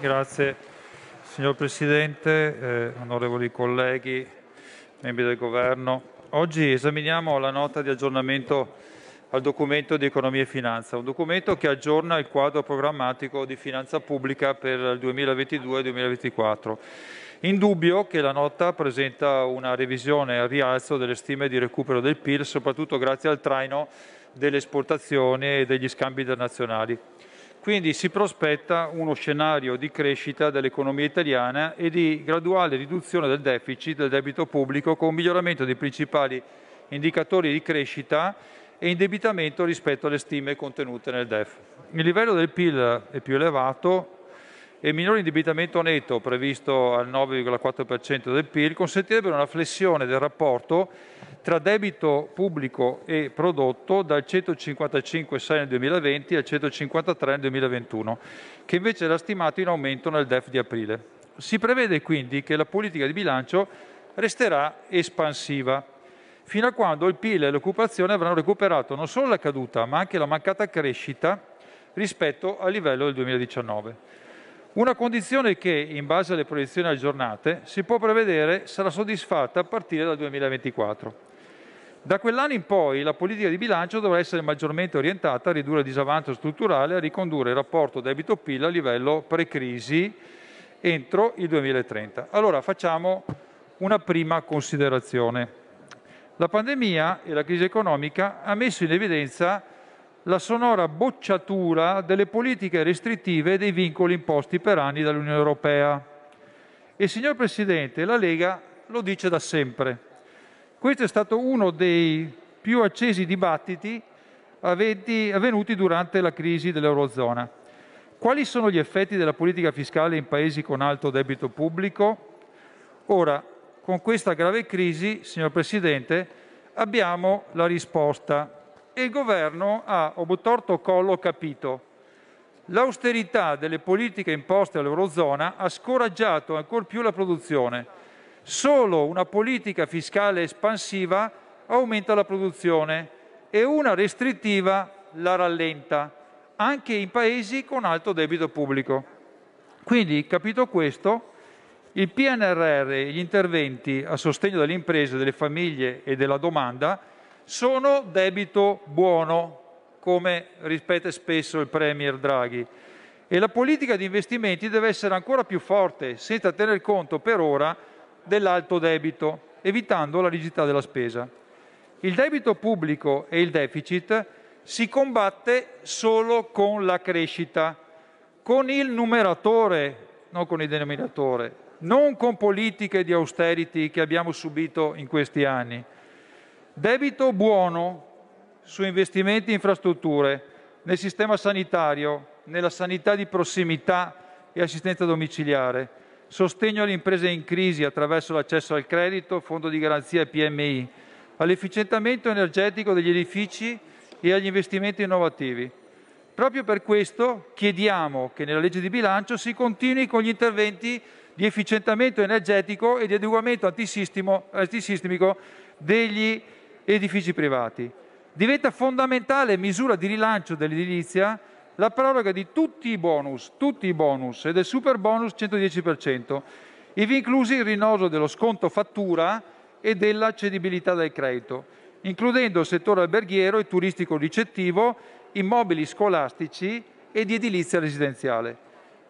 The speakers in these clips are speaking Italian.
Grazie signor Presidente, eh, onorevoli colleghi, membri del Governo. Oggi esaminiamo la nota di aggiornamento al documento di economia e finanza, un documento che aggiorna il quadro programmatico di finanza pubblica per il 2022-2024. Indubbio che la nota presenta una revisione al rialzo delle stime di recupero del PIL, soprattutto grazie al traino delle esportazioni e degli scambi internazionali. Quindi si prospetta uno scenario di crescita dell'economia italiana e di graduale riduzione del deficit del debito pubblico con miglioramento dei principali indicatori di crescita e indebitamento rispetto alle stime contenute nel DEF. Il livello del PIL è più elevato e il minore indebitamento netto previsto al 9,4% del PIL consentirebbe una flessione del rapporto tra debito pubblico e prodotto dal 155,6 nel 2020 al 153 nel 2021, che invece era stimato in aumento nel DEF di aprile. Si prevede quindi che la politica di bilancio resterà espansiva fino a quando il PIL e l'occupazione avranno recuperato non solo la caduta, ma anche la mancata crescita rispetto al livello del 2019. Una condizione che, in base alle proiezioni aggiornate, si può prevedere sarà soddisfatta a partire dal 2024. Da quell'anno in poi la politica di bilancio dovrà essere maggiormente orientata a ridurre il disavanzo strutturale e a ricondurre il rapporto debito-PIL a livello pre-crisi entro il 2030. Allora facciamo una prima considerazione. La pandemia e la crisi economica ha messo in evidenza la sonora bocciatura delle politiche restrittive e dei vincoli imposti per anni dall'Unione Europea. E signor Presidente, la Lega lo dice da sempre questo è stato uno dei più accesi dibattiti avvenuti durante la crisi dell'Eurozona. Quali sono gli effetti della politica fiscale in paesi con alto debito pubblico? Ora, con questa grave crisi, signor Presidente, abbiamo la risposta e il governo ha obtorto collo capito. L'austerità delle politiche imposte all'Eurozona ha scoraggiato ancor più la produzione Solo una politica fiscale espansiva aumenta la produzione e una restrittiva la rallenta, anche in paesi con alto debito pubblico. Quindi, capito questo, il PNRR e gli interventi a sostegno delle imprese, delle famiglie e della domanda sono debito buono, come ripete spesso il Premier Draghi. E la politica di investimenti deve essere ancora più forte, senza tener conto per ora dell'alto debito, evitando la rigidità della spesa. Il debito pubblico e il deficit si combatte solo con la crescita, con il numeratore, non con il denominatore, non con politiche di austerity che abbiamo subito in questi anni. Debito buono su investimenti in infrastrutture, nel sistema sanitario, nella sanità di prossimità e assistenza domiciliare sostegno alle imprese in crisi attraverso l'accesso al credito, fondo di garanzia e PMI, all'efficientamento energetico degli edifici e agli investimenti innovativi. Proprio per questo chiediamo che nella legge di bilancio si continui con gli interventi di efficientamento energetico e di adeguamento antisistemico degli edifici privati. Diventa fondamentale misura di rilancio dell'edilizia la proroga di tutti i bonus, tutti i bonus e del super bonus 110%, ivi inclusi il rinnovo dello sconto fattura e della cedibilità del credito, includendo il settore alberghiero e turistico ricettivo, immobili scolastici e di edilizia residenziale.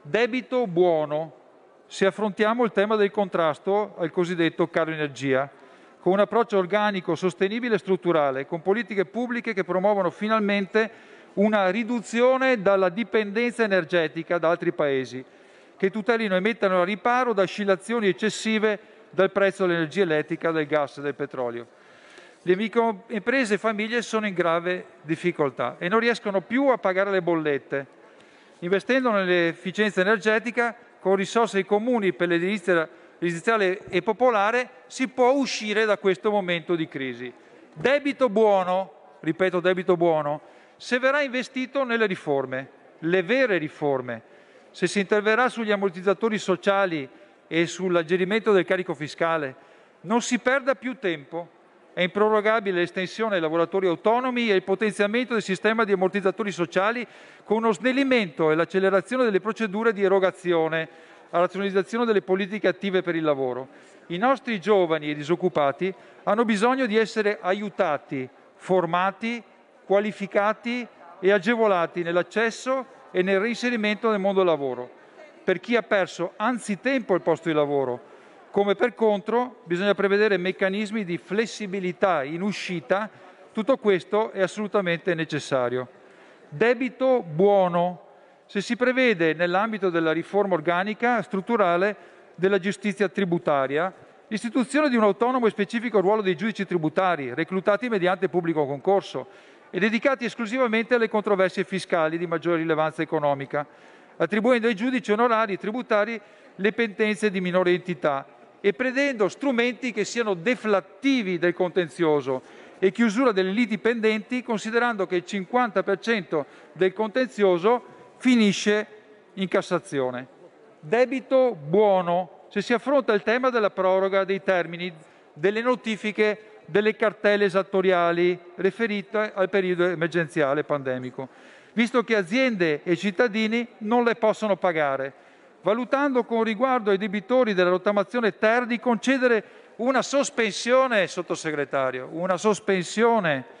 Debito buono, se affrontiamo il tema del contrasto al cosiddetto caro energia, con un approccio organico, sostenibile e strutturale, con politiche pubbliche che promuovono finalmente una riduzione dalla dipendenza energetica da altri paesi che tutelino e mettano al riparo da oscillazioni eccessive del prezzo dell'energia elettrica, del gas e del petrolio. Le microimprese e famiglie sono in grave difficoltà e non riescono più a pagare le bollette. Investendo nell'efficienza energetica con risorse comuni per l'edilizia residenziale e popolare si può uscire da questo momento di crisi. Debito buono, ripeto debito buono, se verrà investito nelle riforme, le vere riforme, se si interverrà sugli ammortizzatori sociali e sull'aggerimento del carico fiscale. Non si perda più tempo. È improrogabile l'estensione ai lavoratori autonomi e il potenziamento del sistema di ammortizzatori sociali con uno snellimento e l'accelerazione delle procedure di erogazione, la razionalizzazione delle politiche attive per il lavoro. I nostri giovani e disoccupati hanno bisogno di essere aiutati, formati qualificati e agevolati nell'accesso e nel reinserimento nel mondo del lavoro per chi ha perso anzitempo il posto di lavoro, come per contro bisogna prevedere meccanismi di flessibilità in uscita, tutto questo è assolutamente necessario. Debito buono, se si prevede nell'ambito della riforma organica strutturale della giustizia tributaria, l'istituzione di un autonomo e specifico ruolo dei giudici tributari, reclutati mediante pubblico concorso, e dedicati esclusivamente alle controversie fiscali di maggiore rilevanza economica, attribuendo ai giudici onorari tributari le pendenze di minore entità e prevedendo strumenti che siano deflattivi del contenzioso e chiusura delle liti pendenti, considerando che il 50% del contenzioso finisce in Cassazione. Debito buono se si affronta il tema della proroga dei termini delle notifiche delle cartelle esattoriali riferite al periodo emergenziale pandemico, visto che aziende e cittadini non le possono pagare, valutando con riguardo ai debitori della rottamazione ter di concedere una sospensione, sottosegretario, una sospensione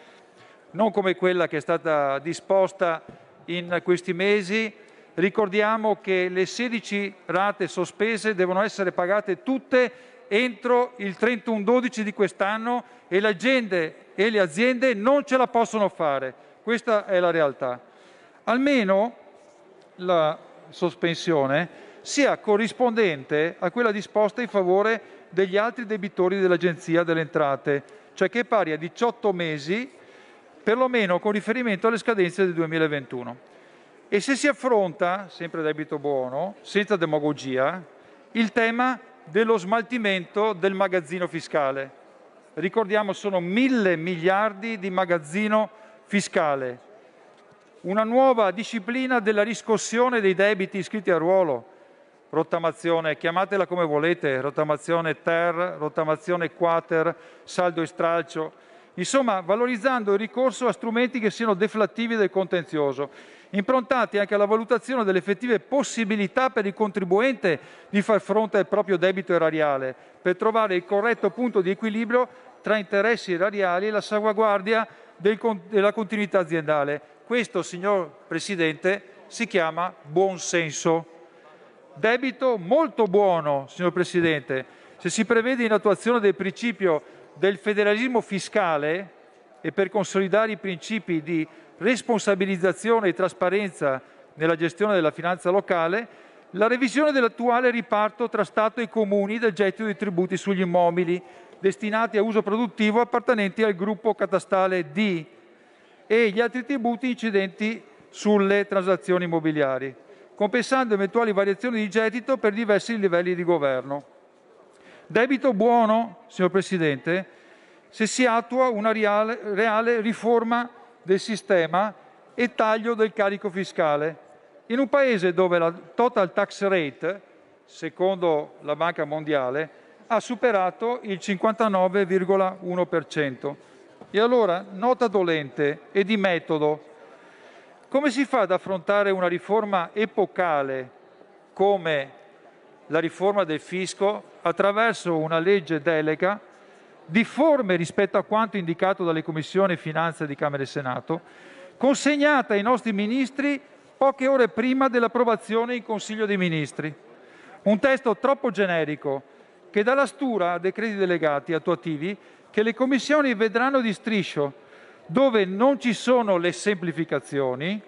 non come quella che è stata disposta in questi mesi. Ricordiamo che le 16 rate sospese devono essere pagate tutte entro il 31-12 di quest'anno e le, agende, e le aziende non ce la possono fare. Questa è la realtà. Almeno la sospensione sia corrispondente a quella disposta in favore degli altri debitori dell'Agenzia delle Entrate, cioè che è pari a 18 mesi, perlomeno con riferimento alle scadenze del 2021. E se si affronta, sempre debito buono, senza demagogia, il tema dello smaltimento del magazzino fiscale. Ricordiamo sono mille miliardi di magazzino fiscale. Una nuova disciplina della riscossione dei debiti iscritti a ruolo, rottamazione, chiamatela come volete, rottamazione ter, rottamazione quater, saldo e stralcio, insomma valorizzando il ricorso a strumenti che siano deflattivi del contenzioso improntati anche alla valutazione delle effettive possibilità per il contribuente di far fronte al proprio debito erariale, per trovare il corretto punto di equilibrio tra interessi erariali e la salvaguardia del, della continuità aziendale. Questo, signor Presidente, si chiama buonsenso. Debito molto buono, signor Presidente. Se si prevede in attuazione del principio del federalismo fiscale e per consolidare i principi di responsabilizzazione e trasparenza nella gestione della finanza locale, la revisione dell'attuale riparto tra Stato e Comuni del gettito dei tributi sugli immobili destinati a uso produttivo appartenenti al gruppo catastale D e gli altri tributi incidenti sulle transazioni immobiliari, compensando eventuali variazioni di gettito per diversi livelli di governo. Debito buono, signor Presidente, se si attua una reale riforma del sistema e taglio del carico fiscale. In un paese dove la total tax rate, secondo la Banca Mondiale, ha superato il 59,1%. E allora, nota dolente e di metodo, come si fa ad affrontare una riforma epocale come la riforma del fisco attraverso una legge delega difforme rispetto a quanto indicato dalle Commissioni Finanze di Camera e Senato, consegnata ai nostri ministri poche ore prima dell'approvazione in Consiglio dei Ministri. Un testo troppo generico che dà la stura a decreti delegati attuativi che le commissioni vedranno di striscio, dove non ci sono le semplificazioni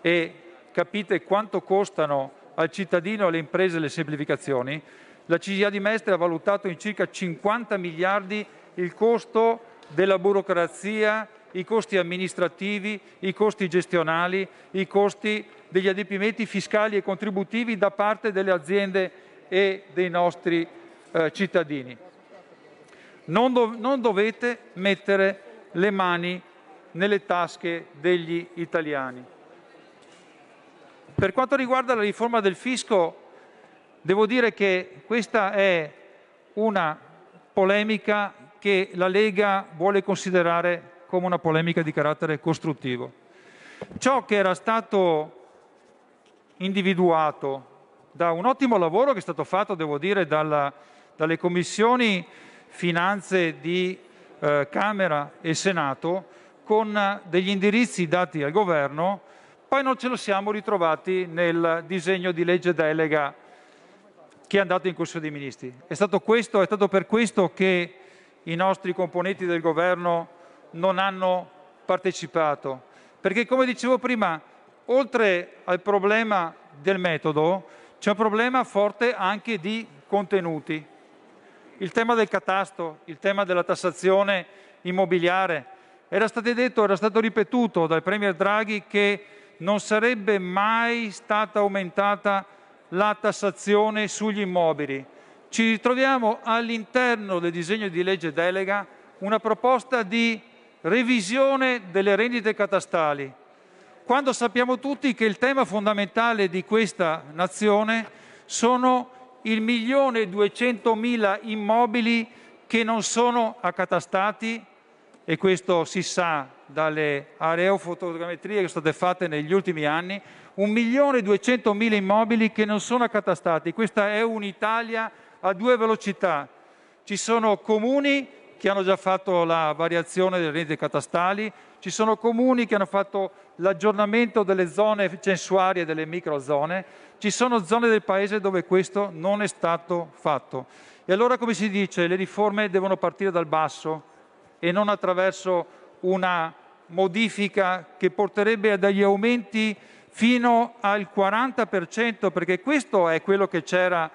e capite quanto costano al cittadino e alle imprese le semplificazioni, la CGA di Mestre ha valutato in circa 50 miliardi il costo della burocrazia, i costi amministrativi, i costi gestionali, i costi degli adempimenti fiscali e contributivi da parte delle aziende e dei nostri eh, cittadini. Non, do non dovete mettere le mani nelle tasche degli italiani. Per quanto riguarda la riforma del fisco, Devo dire che questa è una polemica che la Lega vuole considerare come una polemica di carattere costruttivo. Ciò che era stato individuato da un ottimo lavoro che è stato fatto, devo dire, dalla, dalle commissioni finanze di eh, Camera e Senato con degli indirizzi dati al governo, poi non ce lo siamo ritrovati nel disegno di legge delega che è andato in Consiglio dei Ministri. È stato, questo, è stato per questo che i nostri componenti del governo non hanno partecipato, perché come dicevo prima, oltre al problema del metodo, c'è un problema forte anche di contenuti. Il tema del catasto, il tema della tassazione immobiliare, era stato detto, era stato ripetuto dal Premier Draghi che non sarebbe mai stata aumentata la tassazione sugli immobili. Ci ritroviamo all'interno del disegno di legge delega una proposta di revisione delle rendite catastali, quando sappiamo tutti che il tema fondamentale di questa nazione sono il milione e duecentomila immobili che non sono accatastati, e questo si sa dalle areofotogrammetrie che sono state fatte negli ultimi anni, 1.200.000 immobili che non sono accatastati. Questa è un'Italia a due velocità. Ci sono comuni che hanno già fatto la variazione delle rendite catastali, ci sono comuni che hanno fatto l'aggiornamento delle zone censuarie, delle microzone, ci sono zone del paese dove questo non è stato fatto. E allora, come si dice, le riforme devono partire dal basso e non attraverso una modifica che porterebbe a degli aumenti fino al 40%, perché questo è quello che c'era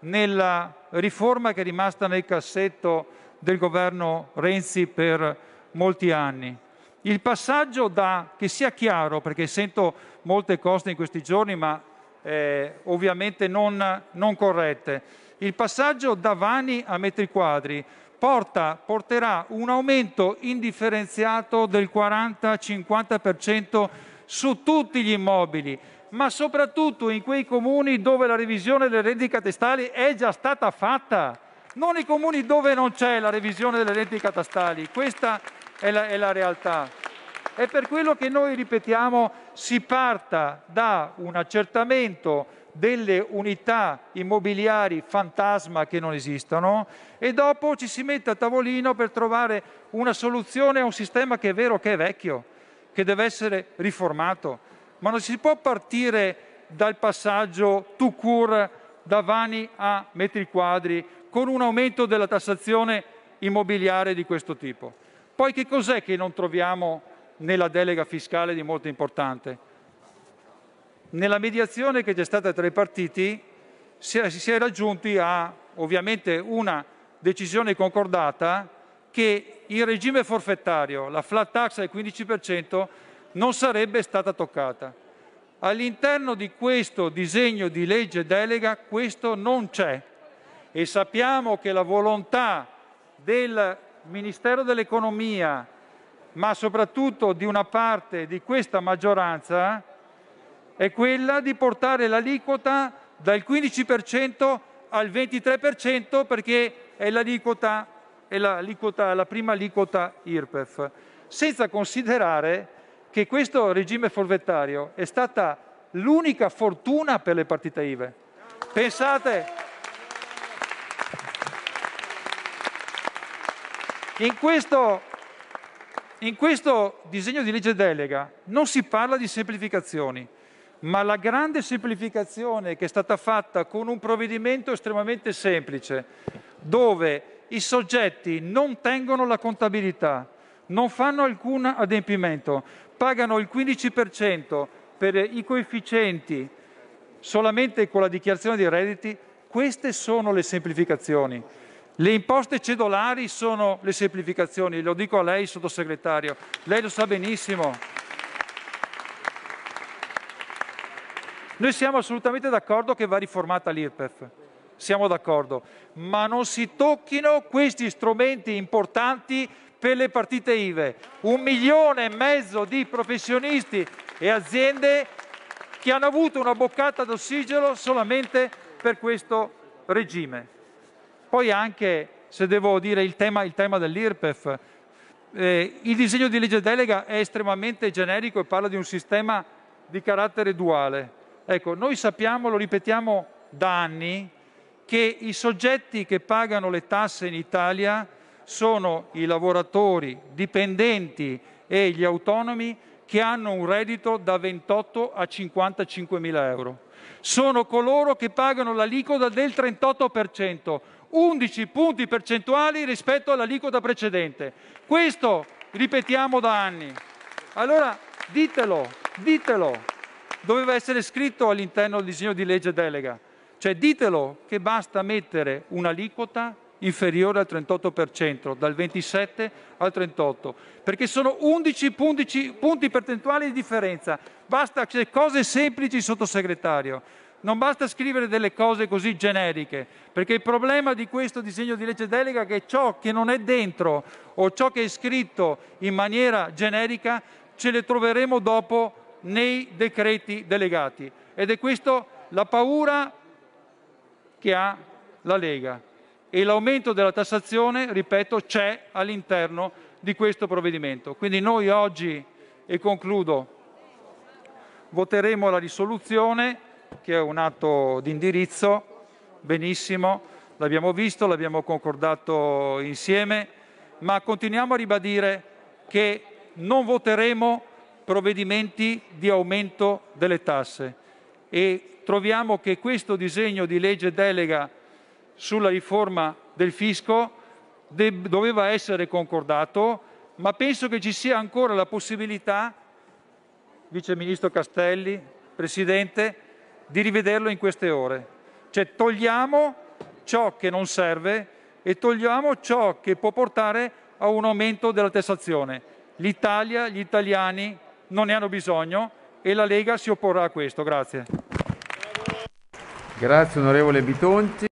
nella riforma che è rimasta nel cassetto del governo Renzi per molti anni. Il passaggio da, che sia chiaro, perché sento molte cose in questi giorni, ma eh, ovviamente non, non corrette, il passaggio da vani a metri quadri porta, porterà un aumento indifferenziato del 40-50% su tutti gli immobili, ma soprattutto in quei comuni dove la revisione delle rendite catastali è già stata fatta, non i comuni dove non c'è la revisione delle rendite catastali. Questa è la, è la realtà. È per quello che noi ripetiamo si parta da un accertamento delle unità immobiliari fantasma che non esistono e dopo ci si mette a tavolino per trovare una soluzione a un sistema che è vero che è vecchio, che deve essere riformato, ma non si può partire dal passaggio tout court da vani a metri quadri con un aumento della tassazione immobiliare di questo tipo. Poi che cos'è che non troviamo nella delega fiscale di molto importante? Nella mediazione che c'è stata tra i partiti si si è raggiunti a ovviamente una decisione concordata che il regime forfettario, la flat tax al 15%, non sarebbe stata toccata. All'interno di questo disegno di legge delega questo non c'è e sappiamo che la volontà del Ministero dell'Economia, ma soprattutto di una parte di questa maggioranza, è quella di portare l'aliquota dal 15% al 23% perché è l'aliquota, è l'aliquota, la prima aliquota IRPEF, senza considerare che questo regime forfettario è stata l'unica fortuna per le partite IVE. Pensate, in questo, in questo disegno di legge delega non si parla di semplificazioni, ma la grande semplificazione che è stata fatta con un provvedimento estremamente semplice, dove i soggetti non tengono la contabilità, non fanno alcun adempimento, pagano il 15% per i coefficienti solamente con la dichiarazione dei redditi, queste sono le semplificazioni. Le imposte cedolari sono le semplificazioni, lo dico a lei sottosegretario, lei lo sa benissimo. Noi siamo assolutamente d'accordo che va riformata l'IRPEF, siamo d'accordo, ma non si tocchino questi strumenti importanti per le partite IVE. Un milione e mezzo di professionisti e aziende che hanno avuto una boccata d'ossigeno solamente per questo regime. Poi anche, se devo dire, il tema, il tema dell'IRPEF. Eh, il disegno di legge delega è estremamente generico e parla di un sistema di carattere duale Ecco, noi sappiamo, lo ripetiamo da anni, che i soggetti che pagano le tasse in Italia sono i lavoratori dipendenti e gli autonomi che hanno un reddito da 28 a 55 mila euro. Sono coloro che pagano l'aliquota del 38%, 11 punti percentuali rispetto all'aliquota precedente. Questo ripetiamo da anni. Allora ditelo, ditelo doveva essere scritto all'interno del disegno di legge delega. Cioè ditelo che basta mettere un'aliquota inferiore al 38%, dal 27 al 38, perché sono 11 punti, punti percentuali di differenza. Basta cose semplici, sottosegretario. Non basta scrivere delle cose così generiche, perché il problema di questo disegno di legge delega è che ciò che non è dentro o ciò che è scritto in maniera generica ce le troveremo dopo nei decreti delegati. Ed è questa la paura che ha la Lega. E l'aumento della tassazione, ripeto, c'è all'interno di questo provvedimento. Quindi noi oggi, e concludo, voteremo la risoluzione, che è un atto di indirizzo, benissimo, l'abbiamo visto, l'abbiamo concordato insieme, ma continuiamo a ribadire che non voteremo provvedimenti di aumento delle tasse e troviamo che questo disegno di legge delega sulla riforma del fisco doveva essere concordato, ma penso che ci sia ancora la possibilità, Vice Ministro Castelli, Presidente, di rivederlo in queste ore. Cioè togliamo ciò che non serve e togliamo ciò che può portare a un aumento della tassazione. L'Italia, gli italiani, non ne hanno bisogno e la Lega si opporrà a questo. Grazie. Grazie onorevole Bitonti.